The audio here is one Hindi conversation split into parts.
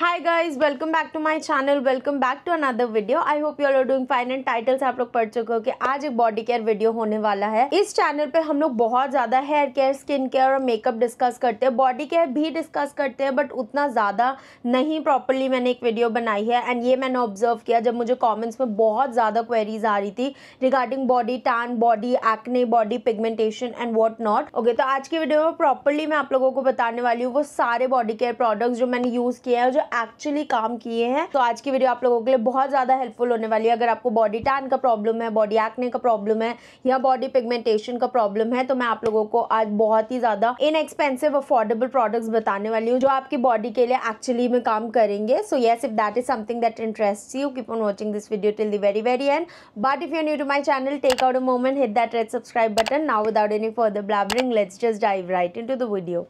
hi guys welcome back to my channel welcome back to another video I hope you are doing fine and titles आप लोग पढ़ चुके हो कि आज एक बॉडी केयर वीडियो होने वाला है इस चैनल पे हम लोग बहुत ज्यादा हेयर केयर स्किन केयर और मेकअप डिस्कस करते हैं बॉडी केयर भी डिस्कस करते हैं बट उतना ज्यादा नहीं प्रॉपरली मैंने एक वीडियो बनाई है एंड ये मैंने ऑब्जर्व किया जब मुझे कॉमेंट्स में बहुत ज्यादा क्वेरीज आ रही थी regarding body tan body acne body pigmentation and what not okay तो आज की वीडियो में प्रॉपरली मैं आप लोगों को बताने वाली हूँ वो सारे बॉडी केयर प्रोडक्ट्स जो मैंने यूज किए हैं जो एक्चुअली काम किए हैं तो आज की वीडियो आप लोगों के लिए बहुत ज़्यादा हेल्पफुल होने वाली है अगर आपको बॉडी टैन का प्रॉब्लम है बॉडी एक्ने का प्रॉब्लम है या बॉडी पिगमेंटेशन का प्रॉब्लम है तो मैं आप लोगों को आज बहुत ही ज़्यादा इन एक्सपेंसिव अफोर्डेबल प्रोडक्ट्स बताने वाली हूँ जो आपकी बॉडी के लिए एक्चुअली में काम करेंगे so yes if that is something that interest you keep on watching this video till the very very end but if you new to my channel take out a moment hit that red subscribe button now without any the blabbering let's just dive right in to the video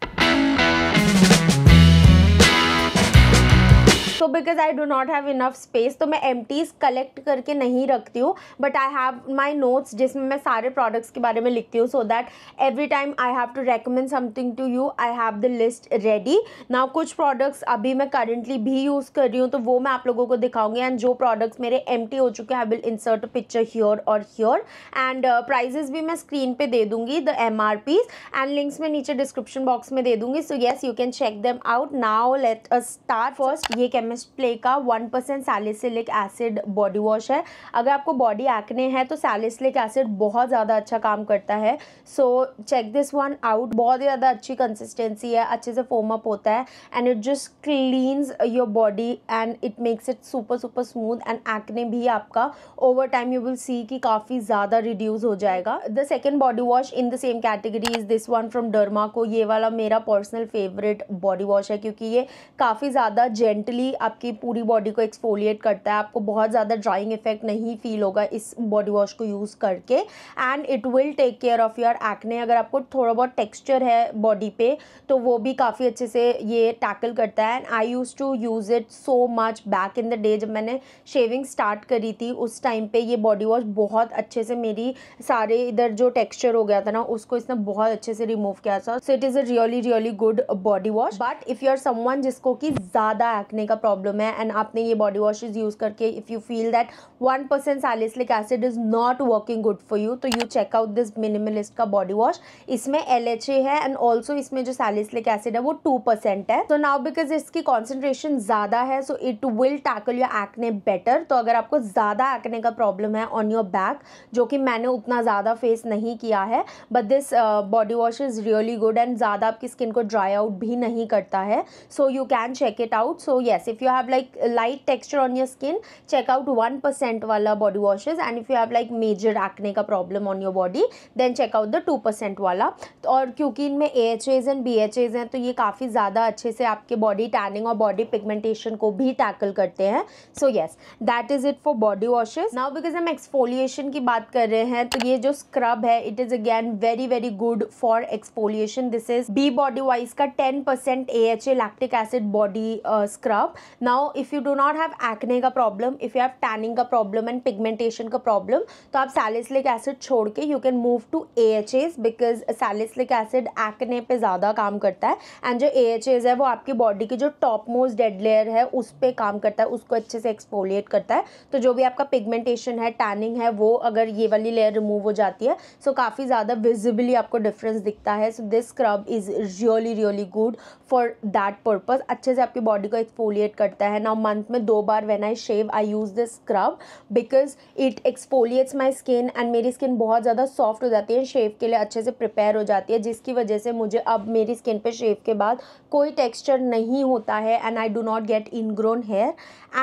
so because I do not have enough space तो मैं एम कलेक्ट करके नहीं रखती हूँ but I have my notes जिसमें मैं सारे प्रोडक्ट्स के बारे में लिखती हूँ so that every time I have to recommend something to you I have the list ready now कुछ प्रोडक्ट्स अभी मैं करेंटली भी यूज़ कर रही हूँ तो वो मैं आप लोगों को दिखाऊंगी एंड जो प्रोडक्ट्स मेरे एम हो चुके हैं I will insert picture here और ह्योर एंड प्राइजेस भी मैं स्क्रीन पे दे दूंगी the M R Ps and links मैं नीचे डिस्क्रिप्शन बॉक्स में दे दूंगी so yes you can check them out now let a start first ये कैम केमिस्ट प्ले का one percent salicylic acid body wash है अगर आपको बॉडी एक्ने हैं तो सैलिसिलिक एसिड बहुत ज़्यादा अच्छा काम करता है so check this one out बहुत ज़्यादा अच्छी कंसिस्टेंसी है अच्छे से फोम अप होता है and it just cleans your body and it makes it super super smooth and acne भी आपका over time you will see कि काफ़ी ज़्यादा रिड्यूज़ हो जाएगा the second body wash in the same category is this one from derma co ये वाला मेरा पर्सनल फेवरेट बॉडी वॉश है क्योंकि ये काफ़ी ज़्यादा जेंटली आपकी पूरी बॉडी को एक्सफोलिएट करता है आपको बहुत ज़्यादा ड्राइंग इफेक्ट नहीं फील होगा इस बॉडी वॉश को यूज़ करके and it will take care of your acne अगर आपको थोड़ा बहुत टेक्स्चर है बॉडी पे तो वो भी काफ़ी अच्छे से ये टैकल करता है and I use to use it so much back in the day जब मैंने शेविंग स्टार्ट करी थी उस टाइम पर ये बॉडी वॉश बहुत अच्छे से मेरी सारे इधर जो टेक्स्चर हो गया था ना उसको इसने बहुत अच्छे से रिमूव किया था so it is a really really good body wash but if you are someone जिसको कि ज़्यादा एक्ने का प्रॉब्लम है एंड आपने ये बॉडी वॉशेज यूज़ करके if you feel that one percent salicylic acid is not working good for you तो you check out this minimalist का बॉडी वॉश इसमें एल है एंड ऑल्सो इसमें जो सैलिसलिक एसिड है वो टू परसेंट है तो नाउ बिकॉज इसकी कॉन्सेंट्रेशन ज़्यादा है so it will tackle your acne better तो अगर आपको ज़्यादा एक्ने का प्रॉब्लम है ऑन योर बैक जो कि मैंने उतना ज़्यादा फेस नहीं किया है but this body wash is really good and ज़्यादा आपकी स्किन को ड्राई आउट भी नहीं करता है so you can check it out so yes if you have like light texture on your skin check out 1% wala body washes and if you have like major acne ka problem on your body then check out the 2% wala और क्योंकि इनमें A H As and B H As हैं तो ये काफ़ी ज़्यादा अच्छे से आपके बॉडी टैनिंग और बॉडी पिगमेंटेशन को भी टैकल करते हैं so yes that is it for body washes now because हम एक्सफोलिएशन की बात कर रहे हैं तो ये जो स्क्रब है it is again very very good for exfoliation this is be bodywise का ten percent A H A lactic acid body scrub now if you do not have acne का problem if you have tanning का प्रॉब्लम एंड पिगमेंटेशन का प्रॉब्लम तो आप सैलिसलिक एसिड छोड़ के you can move to A H As because salicylic acid acne पे ज़्यादा काम करता है एंड जो ए एच एज है वो आपकी बॉडी की जो टॉप मोस्ट डेड लेयर है उस पर काम करता है उसको अच्छे से एक्सपोलिएट करता है तो जो भी आपका पिगमेंटेशन है टैनिंग है वो अगर ये वाली लेयर रिमूव हो जाती है सो so काफ़ी ज़्यादा विजिबली आपको डिफरेंस दिखता है so this scrub is really really good for that purpose अच्छे से आपकी बॉडी को एक्सपोलिएट एक्सफोलिएट करता है ना मंथ में दो बार when I shave I use this scrub because it exfoliates my skin and मेरी स्किन बहुत ज़्यादा सॉफ्ट हो जाती है शेव के लिए अच्छे से प्रिपेयर हो जाती है जिसकी वजह से मुझे अब मेरी स्किन पर शेव के बाद कोई टेक्स्चर नहीं होता है and I do not get ingrown hair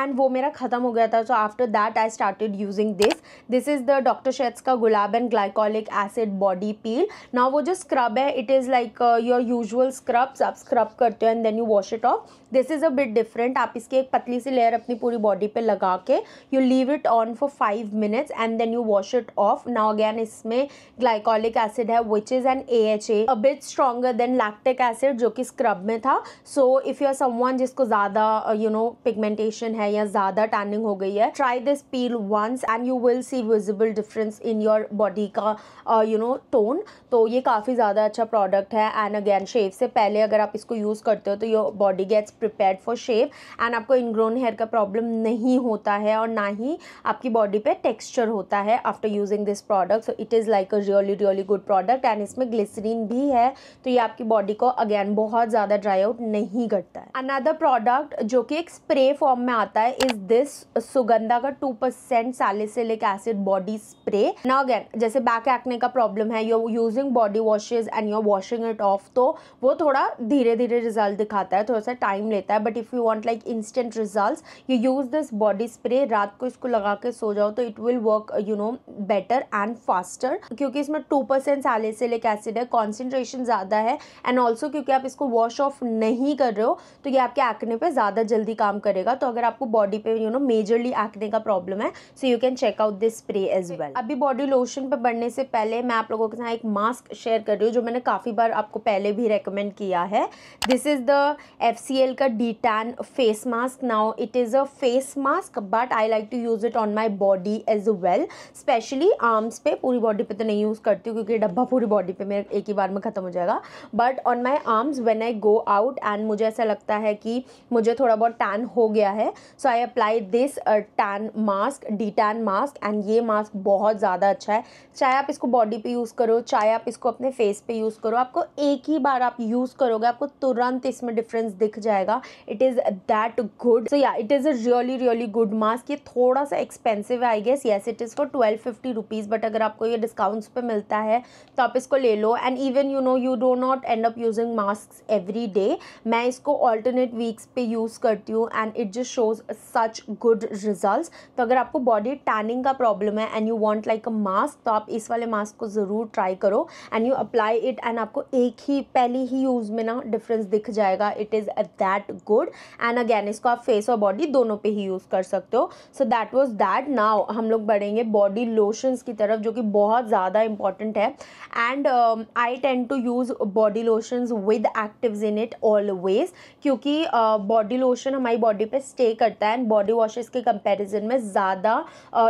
and वो मेरा ख़त्म हो गया था so after that I started using this this is the doctor Sheth's का gulab and glycolic acid body peel ना वो जो स्क्रब है it is like your usual scrubs आप स्क्रब करते हो and then you wash it off this is a bit different minute आप इसकी एक पतली सी लेयर अपनी पूरी बॉडी पे लगा के you leave it on for five minutes and then you wash it off now again इसमें ग्लाइकोलिक एसिड है which is an A H A bit stronger than lactic acid जो कि स्क्रब में था so if you are someone जिसको ज़्यादा यू नो पिगमेंटेशन है या ज़्यादा टैनिंग हो गई है try this peel once and you will see visible difference in your body का यू नो टोन तो ये काफ़ी ज़्यादा अच्छा प्रोडक्ट है एंड अगेन शेव से पहले अगर आप इसको यूज़ करते हो तो your body gets prepare for shave and आपको इनग्रोन हेयर का प्रॉब्लम नहीं होता है और ना ही आपकी बॉडी पे टेक्सचर होता है after using this product so it is like a really really good product and इसमें ग्लिसरीन भी है तो ये आपकी बॉडी को अगेन बहुत ज़्यादा ड्राई आउट नहीं करता है अनदर प्रोडक्ट जो कि एक स्प्रे फॉर्म में आता है इज दिस सुगंधा का two percent salicylic acid body spray ना अगेन जैसे बैक एक्ने का प्रॉब्लम है you're using body washes and you're washing it off तो वो थोड़ा धीरे धीरे रिजल्ट दिखाता है थोड़ा सा टाइम लेता है but if you want like like instant result you use this body spray रात को इसको लगा के सो जाओ तो it will work you know better and faster क्योंकि इसमें टू परसेंट सैलिसिलिक एसिड है कॉन्सेंट्रेशन ज़्यादा है एंड ऑल्सो क्योंकि आप इसको वॉश ऑफ नहीं कर रहे हो तो ये आपके एक्ने पर ज़्यादा जल्दी काम करेगा तो अगर आपको बॉडी पे यू नो मेजरली एक्ने का प्रॉब्लम है so you can check out this spray as well अभी बॉडी लोशन पर बढ़ने से पहले मैं आप लोगों के साथ एक मास्क शेयर कर रही हूँ जो मैंने काफ़ी बार आपको पहले भी रिकमेंड किया है दिस इज़ द एफ का de tan face face mask now it is a face mask but I like to use it on my body as well specially arms पे पूरी बॉडी पे तो नहीं यूज़ करती हूँ क्योंकि डब्बा पूरी बॉडी पे मेरा एक ही बार में ख़त्म हो जाएगा but on my arms when I go out and मुझे ऐसा लगता है कि मुझे थोड़ा बहुत टैन हो गया है so I apply this tan mask de tan mask and ये मास्क बहुत ज़्यादा अच्छा है चाहे आप इसको बॉडी पे यूज़ करो चाहे आप इसको अपने फेस पे यूज़ करो आपको एक ही बार आप यूज़ करोगे आपको तुरंत इसमें डिफरेंस दिख जाएगा it is the that good so yeah it is a really really good mask ये थोड़ा सा एक्सपेंसिव है I guess yes it is for twelve fifty rupees but अगर आपको ये डिस्काउंट्स पे मिलता है तो आप इसको ले लो and even you know you do not end up using mask every day मैं इसको ऑल्टरनेट वीक्स पे यूज़ करती हूँ and it just shows such good result तो अगर आपको बॉडी टैनिंग का प्रॉब्लम है and you want like a mask तो आप इस वाले मास्क को ज़रूर ट्राई करो and you apply it and आपको एक ही पहली ही यूज़ में ना डिफरेंस दिख जाएगा it is that good and and again इसको आप फेस और बॉडी दोनों पे ही यूज़ कर सकते हो so that was that now हम लोग बढ़ेंगे बॉडी लोशंस की तरफ जो कि बहुत ज़्यादा इंपॉर्टेंट है and I tend to use body lotions with actives in it always क्योंकि बॉडी uh, लोशन हमारी बॉडी पे स्टे करता है एंड बॉडी वॉशेज के कंपेरिजन में ज़्यादा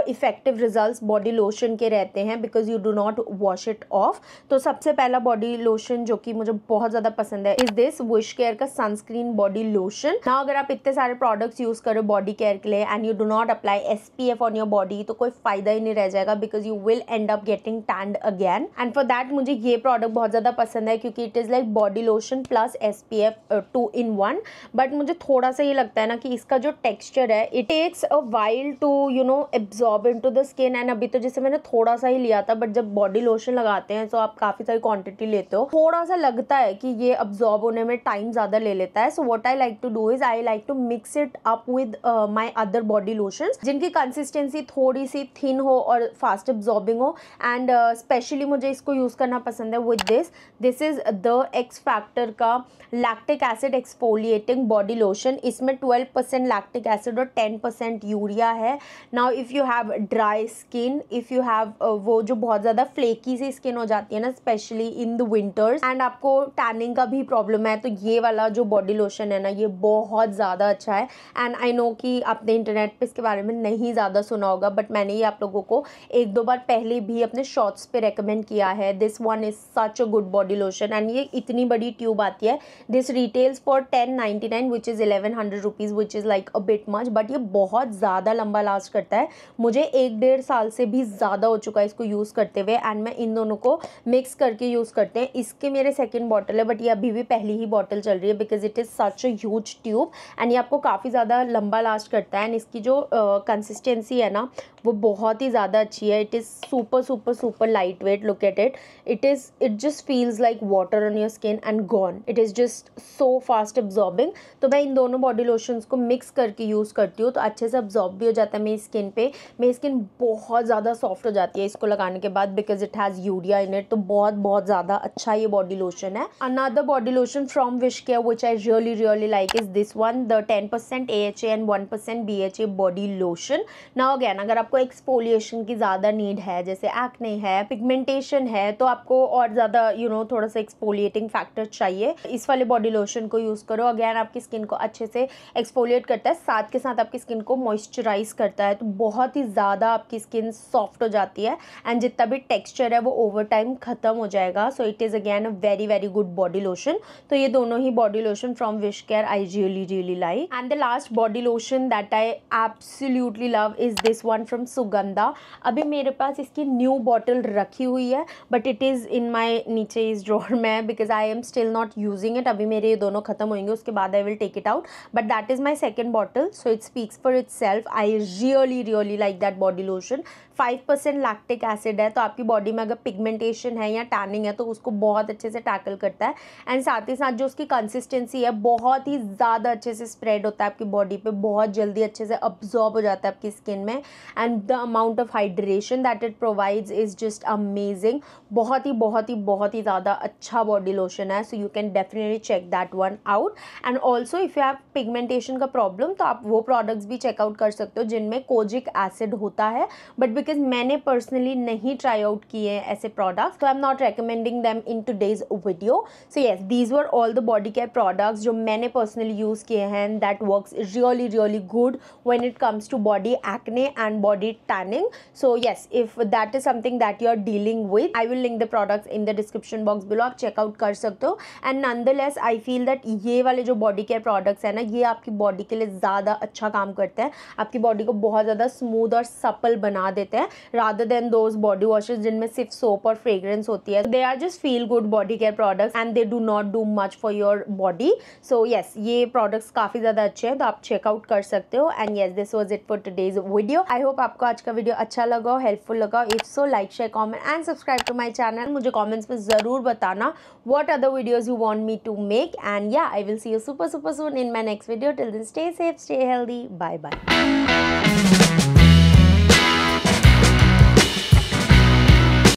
इफ़ेक्टिव रिजल्ट बॉडी लोशन के रहते हैं because you do not wash it off तो सबसे पहला बॉडी लोशन जो कि मुझे बहुत ज़्यादा पसंद है इज़ दिस विश केयर का सनस्क्रीन बॉडी लोशन ना अगर आप इतने सारे प्रोडक्ट्स यूज़ करो बॉडी केयर के लिए and you do not apply S P F on your body तो कोई फ़ायदा ही नहीं रह जाएगा because you will end up getting tanned again and for that मुझे ये प्रोडक्ट बहुत ज़्यादा पसंद है क्योंकि it is like body lotion plus S P F two in one but मुझे थोड़ा सा ये लगता है ना कि इसका जो टेक्स्चर है it takes a while to you know absorb in to the skin and अभी तो जैसे मैंने थोड़ा सा ही लिया था बट जब बॉडी लोशन लगाते हैं तो आप काफ़ी सारी क्वान्टिटी लेते हो थोड़ा सा लगता है कि ये अब्जॉर्ब होने में टाइम ज़्यादा ले लेता है so what I like to do is I like to mix it up with my other body lotion जिनकी कंसिस्टेंसी थोड़ी सी थिन हो और फास्ट एब्जॉर्बिंग हो एंड स्पेशली uh, मुझे इसको यूज़ करना पसंद है with this this is the X factor का lactic acid exfoliating body lotion इसमें ट्वेल्व परसेंट लैक्टिक एसिड और टेन परसेंट यूरिया है now if you have dry skin if you have वो जो बहुत ज़्यादा फ्लेकी सी स्किन हो जाती है ना specially in the winters and आपको टैनिंग का भी प्रॉब्लम है तो ये वाला जो बॉडी लोशन है ना ये बहुत ज़्यादा अच्छा है एंड आई नो कि आपने इंटरनेट पे इसके बारे में नहीं ज़्यादा सुना होगा बट मैंने ये आप लोगों को एक दो बार पहले भी अपने शॉर्ट्स पे रेकमेंड किया है this one is such a good body lotion and ये इतनी बड़ी ट्यूब आती है this retails for ten ninety nine which is eleven hundred rupees which is like a bit much but ये बहुत ज़्यादा लंबा लास्ट करता है मुझे एक डेढ़ साल से भी ज़्यादा हो चुका है इसको यूज़ करते हुए एंड मैं इन दोनों को मिक्स करके यूज़ करते हैं इसके मेरे सेकेंड बॉटल है बट ये अभी भी पहली ही बॉटल चल रही है because it is such a huge tube and ये आपको काफ़ी ज़्यादा लंबा लास्ट करता है एंड इसकी जो कंसिस्टेंसी है ना वो बहुत ही ज़्यादा अच्छी है it is super super super lightweight look at it it is it just feels like water on your skin and gone it is just so fast absorbing तो मैं इन दोनों बॉडी लोशंस को मिक्स करके यूज़ करती हूँ तो अच्छे से अब्जॉर्ब भी हो जाता है मेरी स्किन पे मेरी स्किन बहुत ज़्यादा सॉफ्ट हो जाती है इसको लगाने के बाद because it has urea in it तो बहुत बहुत ज़्यादा अच्छा ये बॉडी लोशन है another body lotion from WishCare which I really really like is this one the ten percent A H A and one percent B H A body lotion ना अगैन अगर आपको आपको एक्सपोलिएशन की ज़्यादा नीड है जैसे एक्ने है पिगमेंटेशन है तो आपको और ज़्यादा यू नो थोड़ा सा एक्सपोलिएटिंग फैक्टर चाहिए इस वाले बॉडी लोशन को यूज़ करो अगैन आपकी स्किन को अच्छे से एक्सपोलिएट करता है साथ के साथ आपकी स्किन को मॉइस्चराइज करता है तो बहुत ही ज़्यादा आपकी स्किन सॉफ्ट हो जाती है एंड जितना भी टेक्स्चर है वो ओवर टाइम ख़त्म हो जाएगा so it is again a very very good body lotion तो ये दोनों ही body lotion from WishCare I जी really like and the last body lotion that I absolutely love is this one from Sugandha अभी मेरे पास इसकी न्यू बॉटल रखी हुई है but it is in my नीचे इज ड्रॉर में because I am still not using it अभी मेरे ये दोनों खत्म होंगे उसके बाद I will take it out but that is my second bottle so it speaks for itself I really really like that body lotion five percent lactic acid है तो आपकी बॉडी में अगर पिगमेंटेशन है या टैनिंग है तो उसको बहुत अच्छे से टैकल करता है एंड साथ ही साथ जो उसकी कंसिस्टेंसी है बहुत ही ज़्यादा अच्छे से स्प्रेड होता है आपकी बॉडी पर बहुत जल्दी अच्छे से अब्जॉर्ब हो जाता है आपकी स्किन में and and the amount of hydration that it provides is just amazing बहुत ही बहुत ही बहुत ही ज़्यादा अच्छा बॉडी लोशन है so you can definitely check that one out and also if you have pigmentation का प्रॉब्लम तो आप वो प्रोडक्ट्स भी चेकआउट कर सकते हो जिनमें कोजिक एसिड होता है बट बिकॉज मैंने पर्सनली नहीं ट्राई आउट किए हैं ऐसे प्रोडक्ट्स तो I am not recommending them in today's video so yes these were all the body care products जो मैंने पर्सनली यूज़ किए हैं that work really really good when it comes to body acne and body body tanning so yes if that is something that you're dealing with i will link the products in the description box below आप चेकआउट कर सकते हो and nonetheless I feel that ये वाले जो बॉडी केयर प्रोडक्ट्स हैं ना ये आपकी बॉडी के लिए ज़्यादा अच्छा काम करते हैं आपकी बॉडी को बहुत ज़्यादा स्मूथ और सपल बना देते हैं rather than those body washes जिनमें सिर्फ सोप और फ्रेग्रेंस होती है they are just feel good body care products and they do not do much for your body so yes ये प्रोडक्ट्स काफ़ी ज़्यादा अच्छे हैं तो आप चेकआउट कर सकते हो and yes this was it for today's video I hope आपको आज का वीडियो अच्छा लगा हो हेल्पफुल लगा हो if so like share comment and subscribe to my channel मुझे कमेंट्स में ज़रूर बताना what are the videos you want me to make and yeah I will see you super super soon in my next video till then stay safe stay healthy bye bye